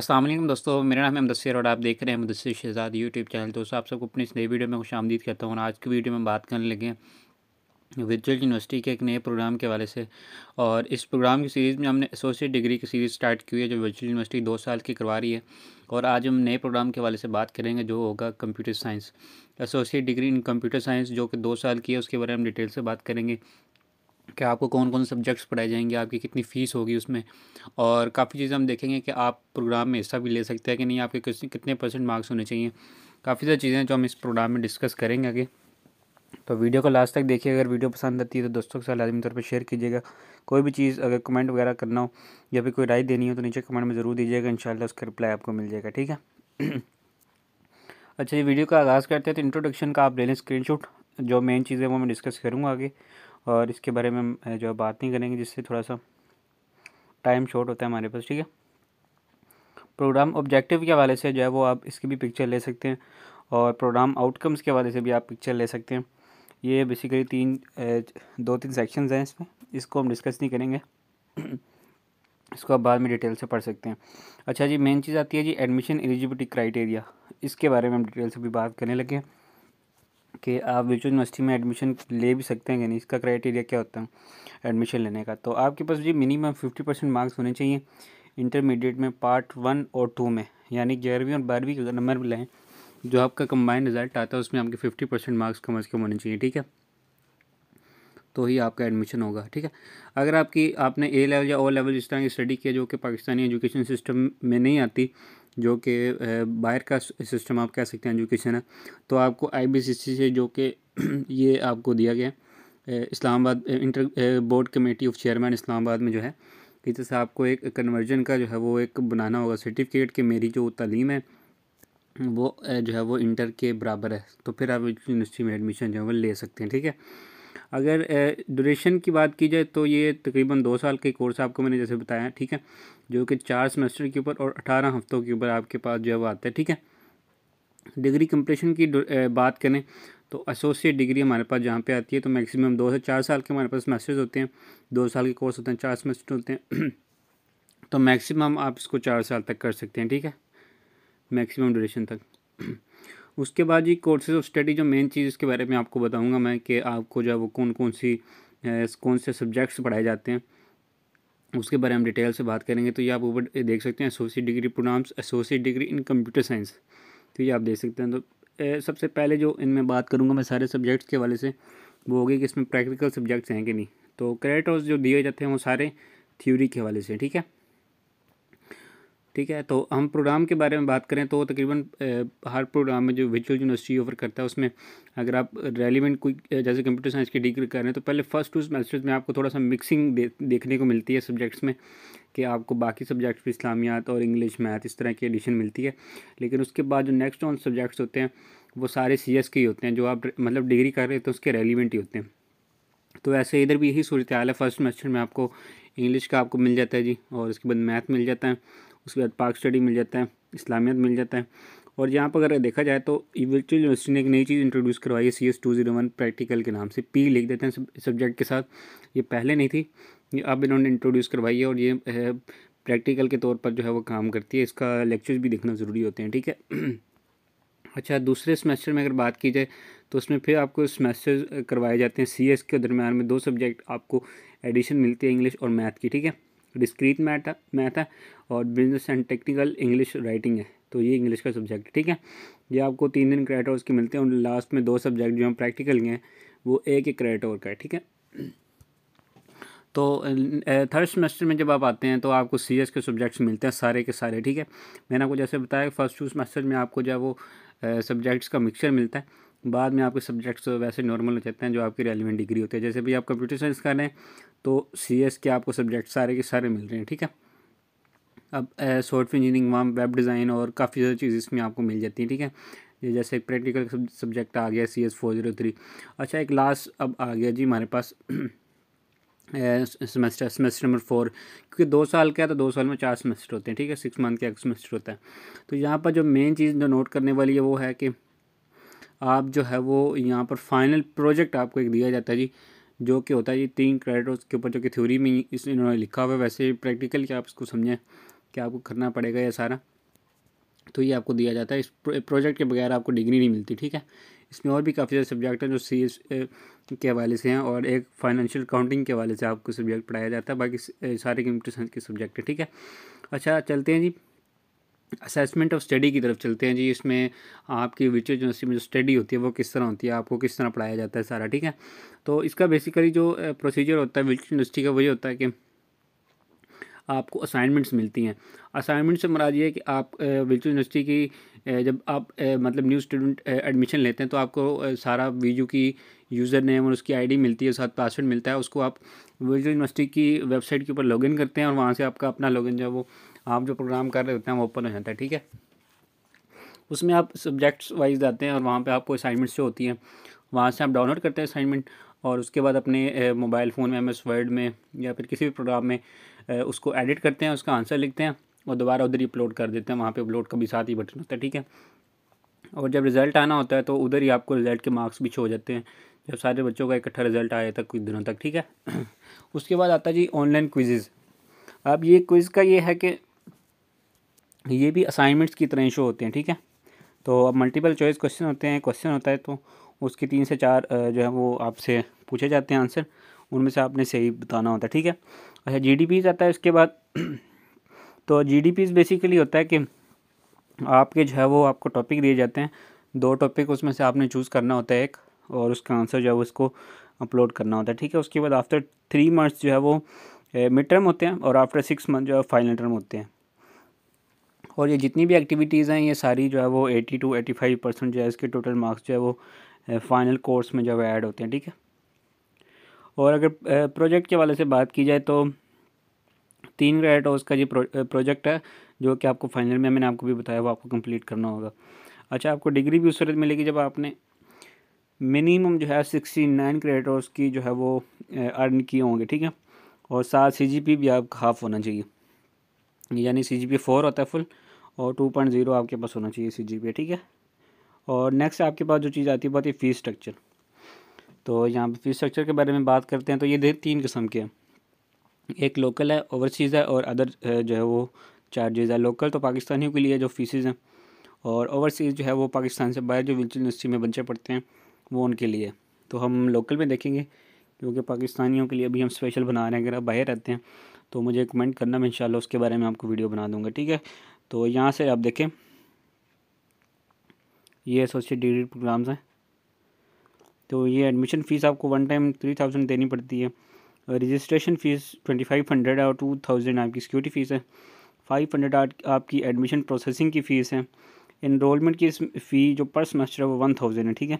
असलम दोस्तों मेरा नाम है मुदसर और आप देख रहे हैं मुदसर शहजाद यूट्यूब चैनल दोस्तों आप सबको अपनी इस नई वीडियो में खुश आमदीद करता हूँ आज की वीडियो में बात करने लगे हैं विजुअल यूनिवर्सिटी के एक नए प्रोग्राम के वाले से और इस प्रोग्राम की सीरीज़ में हमने एसोसिएट डिग्री की सीरीज़ स्टार्ट की हुई है जो वर्चुअल यूनिवर्सिटी दो साल की करवा रही है और आज हम नए प्रोग्राम के वाले से बात करेंगे जो होगा computer science associate degree in computer science जो कि दो साल की है उसके बारे में हम डिटेल से बात करेंगे कि आपको कौन कौन से सब्जेक्ट्स पढ़ाए जाएंगे आपकी कितनी फ़ीस होगी उसमें और काफ़ी चीज़ें हम देखेंगे कि आप प्रोग्राम में हिस्सा भी ले सकते हैं कि नहीं आपके किस कितने परसेंट मार्क्स होने चाहिए काफ़ी सारी चीज़ें जो हम इस प्रोग्राम में डिस्कस करेंगे आगे तो वीडियो को लास्ट तक देखिए अगर वीडियो पसंद आती है तो दोस्तों के साथ लाजमी तौर पर शेयर कीजिएगा कोई भी चीज़ अगर कमेंट वगैरह करना हो या फिर कोई राय देनी हो तो नीचे कमेंट में ज़रूर दीजिएगा इन उसका रिप्लाई आपको मिल जाएगा ठीक है अच्छा ये वीडियो का आगाज़ करते हैं तो इंट्रोडक्शन का आप ले लें स्क्रीनशॉट जो मेन चीज़ है वो मैं डिस्कस करूँगा आगे और इसके बारे में जो है बात नहीं करेंगे जिससे थोड़ा सा टाइम शॉर्ट होता है हमारे पास ठीक है प्रोग्राम ऑब्जेक्टिव के हवाले से जो है वो आप इसकी भी पिक्चर ले सकते हैं और प्रोग्राम आउटकम्स के हवाले से भी आप पिक्चर ले सकते हैं ये बेसिकली तीन दो तीन सेक्शंस हैं इसमें इसको हम डिस्कस नहीं करेंगे इसको आप बाद में डिटेल से पढ़ सकते हैं अच्छा जी मेन चीज़ आती है जी एडमिशन एलिजिबिलिटी क्राइटेरिया इसके बारे में हम डिटेल से भी बात करने लगे हैं कि आप विचुअल यूनिवर्सिटी में एडमिशन ले भी सकते हैं कि नहीं इसका क्राइटेरिया क्या होता है एडमिशन लेने का तो आपके पास जी मिनिमम फिफ्टी परसेंट मार्क्स होने चाहिए इंटरमीडिएट में पार्ट वन और टू में यानी ग्यारहवीं और बारहवीं का नंबर भी है जो आपका कंबाइंड रिजल्ट आता है उसमें आपके फिफ्टी परसेंट मार्क्स कम अज़ कम होने चाहिए ठीक है तो ही आपका एडमिशन होगा ठीक है अगर आपकी आपने ए लेवल या ओ लेवल इस तरह की स्टडी किया जो कि पाकिस्तानी एजुकेशन सिस्टम में नहीं आती जो कि बाहर का सिस्टम आप कह सकते हैं एजुकेशन है तो आपको आई से जो कि ये आपको दिया गया Islamabad inter board committee of chairman Islamabad में जो है कि जैसे आपको एक कन्वर्जन का जो है वो एक बनाना होगा सर्टिफिकेट कि मेरी जो तलीम है वो जो है वो इंटर के बराबर है तो फिर आप यूनिवर्सिटी में एडमिशन जो है वो ले सकते हैं ठीक है अगर ड्यूरेशन की बात की जाए तो ये तकरीबन दो साल के कोर्स आपको मैंने जैसे बताया ठीक है जो कि चार सेमेस्टर के ऊपर और अठारह हफ्तों के ऊपर आपके पास जो है वो आता है ठीक है डिग्री कंप्लीशन की बात करें तो एसोसिएट डिग्री हमारे पास जहाँ पे आती है तो मैक्सिमम दो से चार साल के हमारे पास सेमेस्टर्स होते हैं दो साल के कोर्स होते हैं चार सेमेस्टर होते हैं तो मैक्सिमम आप इसको चार साल तक कर सकते हैं ठीक है मैक्सिमम ड्यूरेशन तक उसके बाद जी कोर्सेज ऑफ स्टडी जो मेन चीज़ इसके बारे में आपको बताऊँगा मैं कि आपको जो है वो कौन कौन सी कौन से सब्जेक्ट्स पढ़ाए जाते हैं उसके बारे में डिटेल से बात करेंगे तो ये आप ऊपर देख सकते हैं associate degree programmes associate degree in computer science तो ये आप देख सकते हैं तो ए, सबसे पहले जो इनमें बात करूँगा मैं सारे सब्जेक्ट्स के वाले से वो होगी कि इसमें प्रैक्टिकल सब्जेक्ट्स हैं कि नहीं तो क्रेडिट जो दिए जाते हैं वो सारे थ्योरी के हवाले से ठीक है ठीक है तो हम प्रोग्राम के बारे में बात करें तो तकरीबन हर प्रोग्राम में जो विचुअल यूनिवर्सिटी ऑफर करता है उसमें अगर आप रेलिवेंट कोई जैसे कंप्यूटर साइंस की डिग्री कर रहे हैं तो पहले फर्स्ट टू सेमेस्टर्स में आपको थोड़ा सा मिक्सिंग दे, देखने को मिलती है सब्जेक्ट्स में कि आपको बाकी सब्जेक्ट्स भी इस्लामियात और इंग्लिश मैथ इस तरह की एडिशन मिलती है लेकिन उसके बाद जो नेक्स्ट ऑन सब्जेक्ट्स होते हैं वो सारे सी एस के ही होते हैं जो आप मतलब डिग्री कर रहे हैं तो उसके रेलिवेंट ही होते हैं तो ऐसे इधर भी यही सूरत हाल है फर्स्ट सेमेस्टर में आपको इंग्लिश का आपको मिल जाता है जी और उसके बाद मैथ मिल जाता है उसके बाद पार्क स्टडी मिल जाता है इस्लामियत मिल जाता है और यहाँ पर अगर देखा जाए तो वर्चुअल यूनिवर्सिटी ने एक नई चीज़ इंट्रोड्यूस करवाई है C S two zero one practical के नाम से पी लिख देते हैं सब्जेक्ट के साथ ये पहले नहीं थी ये अब इन्होंने इंट्रोड्यूस करवाई है और ये प्रैक्टिकल के तौर पर जो है वो काम करती है इसका लेक्चर्स भी देखना ज़रूरी होते हैं ठीक है अच्छा दूसरे सेमेस्टर में अगर बात की जाए तो उसमें फिर आपको सेमेस्टर करवाए जाते हैं सी एस के दरम्यान में दो सब्जेक्ट आपको एडिशन मिलती है इंग्लिश और मैथ की ठीक है डिस्क्रीट मैथ मैथ है और business and technical English writing है तो ये इंग्लिश का सब्जेक्ट ठीक है ये आपको तीन दिन क्रेडिट और के मिलते हैं और लास्ट में दो सब्जेक्ट जो हम प्रैक्टिकल के हैं वो एक एक क्रेडिट और का है ठीक है तो थर्ड सेमेस्टर में जब आप आते हैं तो आपको सी के सब्जेक्ट्स मिलते हैं सारे के सारे ठीक है मैंने आपको जैसे बताया फर्स्ट टू सेमेस्टर में आपको जो है वो सब्जेक्ट्स का मिक्सचर मिलता है बाद में आपके सब्जेक्ट्स तो वैसे नॉर्मल हो जाते हैं जो आपकी रेलिवेंट डिग्री होती है जैसे भी आप कंप्यूटर साइंस कर रहे हैं तो सी एस के आपको सब्जेक्ट सारे के सारे मिल रहे हैं ठीक है अब सॉफ्टवेयर इंजीनियरिंग वहाँ वेब डिज़ाइन और काफ़ी सारी चीज़ इसमें आपको मिल जाती हैं ठीक है जैसे एक प्रैक्टिकल सब्जेक्ट आ गया C S four zero three अच्छा एक लास्ट अब आ गया जी हमारे पास सेमेस्टर सेमेस्टर नंबर फोर क्योंकि दो साल का है तो दो साल में चार सेमेस्टर होते हैं ठीक है सिक्स मंथ का एक सेमेस्टर होता है तो यहाँ पर जो मेन चीज़ जो नोट करने वाली है वो है कि आप जो है वो यहाँ पर फाइनल प्रोजेक्ट आपको एक दिया जाता है जी जो कि होता है जी तीन क्रेडिट उसके ऊपर जो कि थ्योरी में इस इन्होंने लिखा हुआ है वैसे प्रैक्टिकल क्या आप इसको समझें कि आपको करना पड़ेगा ये सारा तो ये आपको दिया जाता है इस प्रोजेक्ट के बगैर आपको डिग्री नहीं मिलती ठीक है इसमें और भी काफ़ी सारे सब्जेक्ट हैं जो सी एस के हवाले से हैं और एक फाइनेंशियल काउंटिंग के हवाले से आपको सब्जेक्ट पढ़ाया जाता है बाकी सारे कंप्यूटर साइंस के सब्जेक्ट है ठीक है अच्छा चलते हैं जी असेसमेंट ऑफ स्टडी की तरफ चलते हैं जी इसमें आपकी विचुअल यूनिवर्सिटी में जो स्टडी होती है वो किस तरह होती है आपको किस तरह पढ़ाया जाता है सारा ठीक है तो इसका बेसिकली जो प्रोसीजर होता है विचुअल यूनिवर्सिटी का वही होता है कि आपको असाइनमेंट्स मिलती हैं असाइनमेंट से मराज ये कि आप विचुअल यूनिवर्सिटी की जब आप मतलब न्यू स्टूडेंट एडमिशन लेते हैं तो आपको सारा वीजू की यूज़र नेम और उसकी आईडी मिलती है साथ पासवर्ड मिलता है उसको आप विजुअल यूनिवर्सिटी की वेबसाइट के ऊपर लॉगिन करते हैं और वहाँ से आपका अपना लॉगिन जो है वो आप जो प्रोग्राम कर रहे होते हैं वो ओपन हो जाता है ठीक है उसमें आप सब्जेक्ट्स वाइज जाते हैं और वहाँ पे आपको असाइनमेंट्स जो होती हैं वहाँ से आप डाउनलोड करते हैं असाइनमेंट और उसके बाद अपने मोबाइल फ़ोन में एम एस वर्ड में या फिर किसी भी प्रोग्राम में उसको एडिट करते हैं उसका आंसर लिखते हैं और दोबारा उधर ही अपलोड कर देते हैं वहाँ पर अपलोड का भी साथ ही बटन होता है ठीक है और जब रिज़ल्ट आना होता है तो उधर ही आपको रिज़ल्ट के मार्क्स भी छो जाते हैं जब सारे बच्चों का इकट्ठा रिज़ल्ट आया था कुछ दिनों तक ठीक है उसके बाद आता जी ऑनलाइन क्विज़ अब ये क्विज़ का ये है कि ये भी असाइनमेंट्स की तरह शो होते हैं ठीक है तो अब मल्टीपल चॉइस क्वेश्चन होते हैं क्वेश्चन होता है तो उसके तीन से चार जो है वो आपसे पूछे जाते हैं आंसर उनमें से आपने सही बताना होता है ठीक है अच्छा जी डी आता है उसके बाद तो जी डी बेसिकली होता है कि आपके जो है वो आपको टॉपिक दिए जाते हैं दो टॉपिक उसमें से आपने चूज़ करना होता है एक और उसका आंसर जो है वो अपलोड करना होता है ठीक है उसके बाद आफ्टर थ्री मंथ्स जो है वो मिड टर्म होते हैं और आफ्टर सिक्स मंथ जो है फाइनल टर्म होते हैं और ये जितनी भी एक्टिविटीज़ हैं ये सारी जो है वो eighty two eighty five percent जो है इसके टोटल मार्क्स जो है वो फाइनल कोर्स में जो है ऐड होते हैं ठीक है और अगर प्रोजेक्ट के वाले से बात की जाए तो तीन क्रेडिट और उसका जो प्रोजेक्ट है जो कि आपको फाइनल में मैंने आपको भी बताया वो आपको कंप्लीट करना होगा अच्छा आपको डिग्री भी उस सूरत मिलेगी जब आपने मिनिमम जो है सिक्सटी नाइन क्रेडिट की जो है वो अर्न किए होंगे ठीक है और साथ सी जी पी भी आपका हाफ होना चाहिए यानी सी जी पी फोर होता है फुल और टू पॉइंट ज़ीरो आपके पास होना चाहिए सी जी पी ठीक है और नेक्स्ट आपके पास जो चीज़ आती है बहुत ही फ़ीस स्ट्रक्चर तो यहाँ पर फीस स्ट्रक्चर के बारे में बात करते हैं तो ये तीन किस्म के हैं एक लोकल है ओवरसीज़ है और अदर जो है वो चार्जेज़ है लोकल तो पाकिस्तानियों के लिए जो फीसेज हैं और ओवरसीज़ जो है वो पाकिस्तान से बाहर जो विल्चुअल यूनिवर्सिटी में बच्चे पढ़ते हैं वो उनके लिए तो हम लोकल में देखेंगे क्योंकि पाकिस्तानियों के लिए अभी हम स्पेशल बना रहे हैं अगर आप बाहर रहते हैं तो मुझे कमेंट करना मैं इन उसके बारे में आपको वीडियो बना दूँगा ठीक है तो यहाँ से आप देखें ये एसोसिएट डिग्री प्रोग्राम्स हैं तो ये एडमिशन फ़ीस आपको वन टाइम थ्री थाउजेंड देनी पड़ती है registration fees twenty five hundred और टू थाउजेंड आपकी सिक्योरिटी फ़ीस है फाइव हंड्रेड आपकी एडमिशन प्रोसेसिंग की फ़ीस है इनरोलमेंट की फ़ी जो पर सेमेस्टर है वो वन थाउजेंड है ठीक है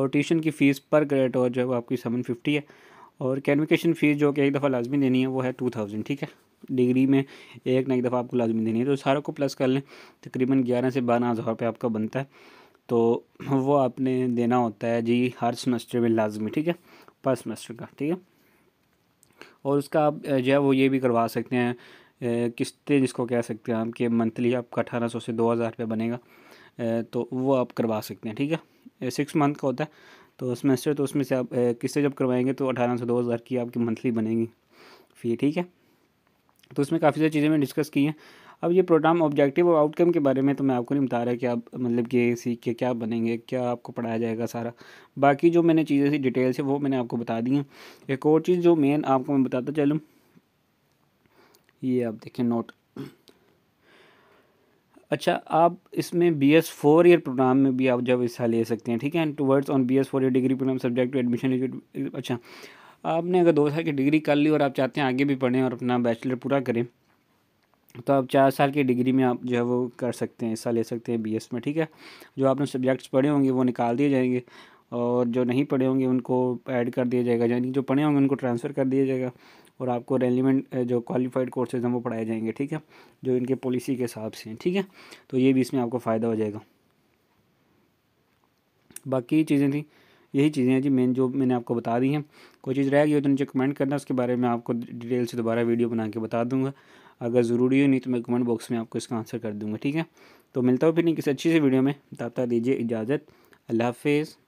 और ट्यूशन की फ़ीस पर ग्रेड और जो है वो आपकी सेवन फिफ्टी है और कैनविकेशन फ़ीस जो कि एक दफ़ा लाजमी देनी है वो है टू थाउजेंड ठीक है डिग्री में एक ना एक दफ़ा आपको लाजमी देनी है तो सारों को प्लस कर लें तकरीबन ग्यारह से बारह हज़ार रुपये आपका बनता है तो वो आपने देना होता है जी हर सेमेस्टर में लाजमी ठीक है पर सेमेस्टर का ठीक है और उसका आप जो है वो ये भी करवा सकते हैं किस्तें जिसको कह सकते हैं आप कि मंथली आपका अठारह सौ से दो हज़ार रुपये बनेगा तो वो आप करवा सकते हैं ठीक है सिक्स मंथ का होता है तो सेमेस्टर तो उसमें से आप किससे जब करवाएंगे तो अठारह सौ दो हज़ार की आपकी मंथली बनेगी फ़ी ठीक है तो उसमें काफ़ी सारी चीज़ें मैंने डिस्कस की हैं अब ये प्रोग्राम ऑब्जेक्टिव और आउटकम के बारे में तो मैं आपको नहीं बता रहा कि आप मतलब कि सीख के क्या बनेंगे क्या आपको पढ़ाया जाएगा सारा बाकी जो मैंने चीज़ें सी डिटेल से वो मैंने आपको बता दी हैं एक और चीज़ जो मेन आपको मैं बताता चलूँ ये आप देखें नोट अच्छा आप इसमें B S four year programme में भी आप जब हिस्सा ले सकते हैं ठीक है and towards on B S four year degree programme subject to admission अच्छा आपने अगर दो साल की डिग्री कर ली और आप चाहते हैं आगे भी पढ़ें और अपना बैचलर पूरा करें तो आप चार साल की डिग्री में आप जो है वो कर सकते हैं हिस्सा ले सकते हैं एस में ठीक है जो आपने सब्जेक्ट्स पढ़े होंगे वो निकाल दिए जाएंगे और जो नहीं पढ़े होंगे उनको ऐड कर दिया जाएगा यानी जो पढ़े होंगे उनको ट्रांसफ़र कर दिया जाएगा और आपको रेलिवेंट जो क्वालिफाइड कोर्सेज हैं वो पढ़ाए जाएंगे ठीक है जो इनके पॉलिसी के हिसाब से हैं ठीक है तो ये भी इसमें आपको फ़ायदा हो जाएगा बाकी चीज़ें थी यही चीज़ें हैं जी मेन जो मैंने आपको बता दी हैं कोई चीज़ रह गई हो तो नीचे कमेंट करना उसके बारे में आपको डिटेल से दोबारा वीडियो बना के बता दूंगा अगर ज़रूरी हो नहीं तो मैं कमेंट बॉक्स में आपको इसका आंसर कर दूंगा ठीक है तो मिलता हूँ फिर नहीं किसी अच्छी सी वीडियो में तब तक दीजिए इजाज़त अल्लाह हाफिज़